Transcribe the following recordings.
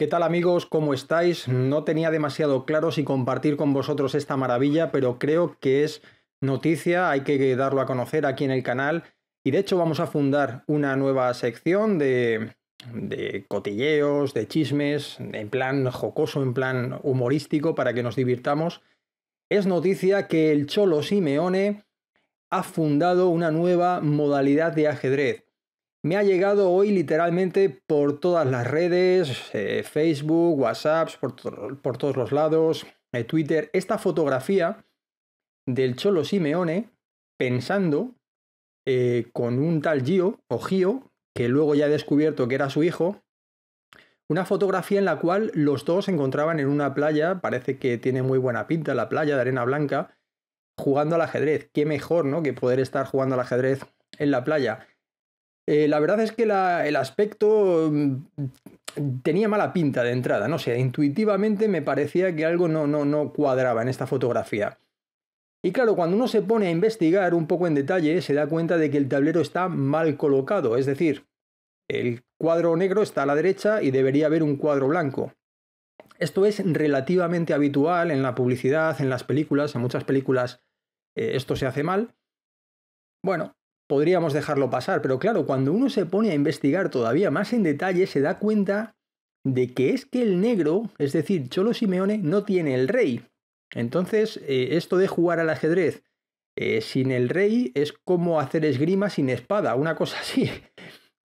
¿Qué tal amigos? ¿Cómo estáis? No tenía demasiado claro si compartir con vosotros esta maravilla, pero creo que es noticia, hay que darlo a conocer aquí en el canal. Y de hecho vamos a fundar una nueva sección de, cotilleos, de chismes, en plan jocoso, en plan humorístico, para que nos divirtamos. Es noticia que el Cholo Simeone ha fundado una nueva modalidad de ajedrez. Me ha llegado hoy literalmente por todas las redes, eh, Facebook, WhatsApp, por, todos los lados, eh, Twitter, esta fotografía del Cholo Simeone pensando eh, con un tal Gio o Gio, que luego ya he descubierto que era su hijo, una fotografía en la cual los dos se encontraban en una playa, parece que tiene muy buena pinta la playa de arena blanca, jugando al ajedrez. Qué mejor, ¿no? Que poder estar jugando al ajedrez en la playa. Eh, la verdad es que el aspecto mm, tenía mala pinta de entrada, no sé, intuitivamente me parecía que algo no, no, no cuadraba en esta fotografía. Y claro, cuando uno se pone a investigar un poco en detalle, se da cuenta de que el tablero está mal colocado, es decir, el cuadro negro está a la derecha y debería haber un cuadro blanco. Esto es relativamente habitual en la publicidad, en las películas, en muchas películas eh, esto se hace mal. Bueno, podríamos dejarlo pasar, pero claro, cuando uno se pone a investigar todavía más en detalle, se da cuenta de que es que el negro, es decir, Cholo Simeone, no tiene el rey. Entonces, eh, esto de jugar al ajedrez eh, sin el rey es como hacer esgrima sin espada, una cosa así.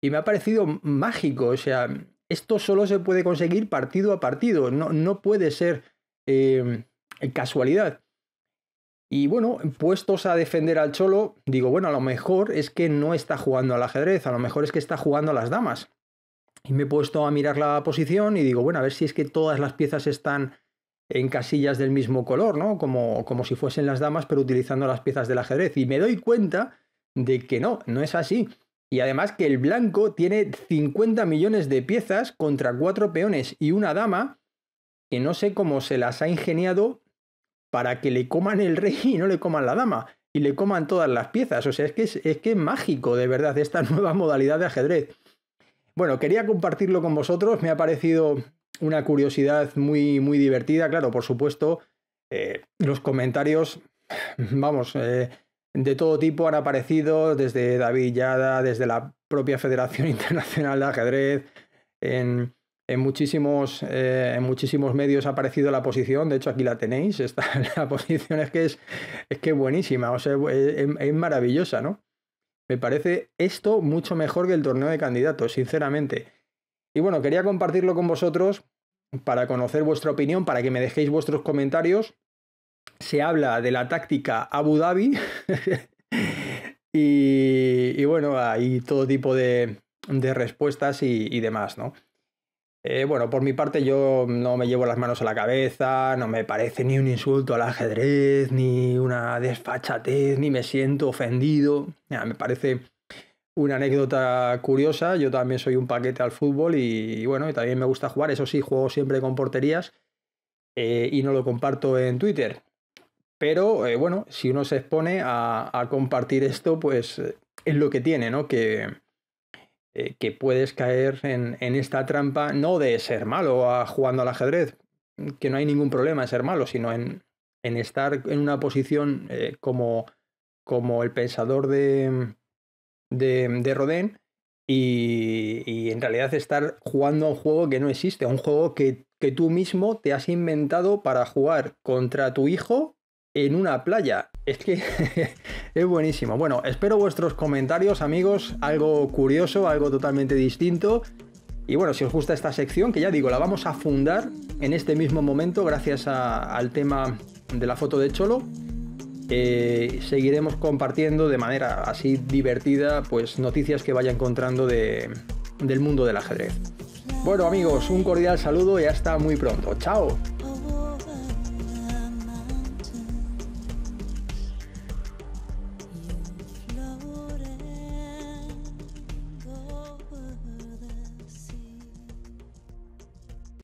Y me ha parecido mágico, o sea, esto solo se puede conseguir partido a partido, no, no puede ser eh, casualidad. Y bueno, puestos a defender al Cholo, digo, bueno, a lo mejor es que no está jugando al ajedrez, a lo mejor es que está jugando a las damas. Y me he puesto a mirar la posición y digo, bueno, a ver si es que todas las piezas están en casillas del mismo color, ¿no? Como, como si fuesen las damas, pero utilizando las piezas del ajedrez. Y me doy cuenta de que no, no es así. Y además que el blanco tiene 50 millones de piezas contra cuatro peones y una dama que no sé cómo se las ha ingeniado para que le coman el rey y no le coman la dama, y le coman todas las piezas. O sea, es que es, que mágico, de verdad, esta nueva modalidad de ajedrez. Bueno, quería compartirlo con vosotros, me ha parecido una curiosidad muy, muy divertida. Claro, por supuesto, eh, los comentarios, vamos, eh, de todo tipo han aparecido, desde David Yada, desde la propia Federación Internacional de Ajedrez, en, en muchísimos, eh, en muchísimos medios ha aparecido la posición, de hecho aquí la tenéis, esta, la posición es que es, es que buenísima, o sea, es, maravillosa, ¿no? Me parece esto mucho mejor que el torneo de candidatos, sinceramente. Y bueno, quería compartirlo con vosotros para conocer vuestra opinión, para que me dejéis vuestros comentarios. Se habla de la táctica Abu Dhabi y, bueno, hay todo tipo de, de respuestas y demás, ¿no? Eh, bueno, por mi parte yo no me llevo las manos a la cabeza, no me parece ni un insulto al ajedrez, ni una desfachatez, ni me siento ofendido. me parece una anécdota curiosa, yo también soy un paquete al fútbol y, bueno, también me gusta jugar, eso sí, juego siempre con porterías eh, y no lo comparto en Twitter. Pero eh, bueno, si uno se expone a, a compartir esto, pues es lo que tiene, ¿no? Que, eh, que puedes caer en, esta trampa, no de ser malo a, jugando al ajedrez, que no hay ningún problema en ser malo, sino en, en estar en una posición eh, como, como, el pensador de, de, y, en realidad estar jugando a un juego que no existe, un juego que tú mismo te has inventado para jugar contra tu hijo en una playa. Es que es buenísimo. Bueno, espero vuestros comentarios, amigos, algo curioso, algo totalmente distinto. Y bueno, si os gusta esta sección, que ya digo, la vamos a fundar en este mismo momento gracias al tema de la foto de Cholo. Eh, seguiremos compartiendo de manera así divertida pues noticias que vaya encontrando de, del mundo del ajedrez. Bueno amigos, un cordial saludo y hasta muy pronto. ¡Chao!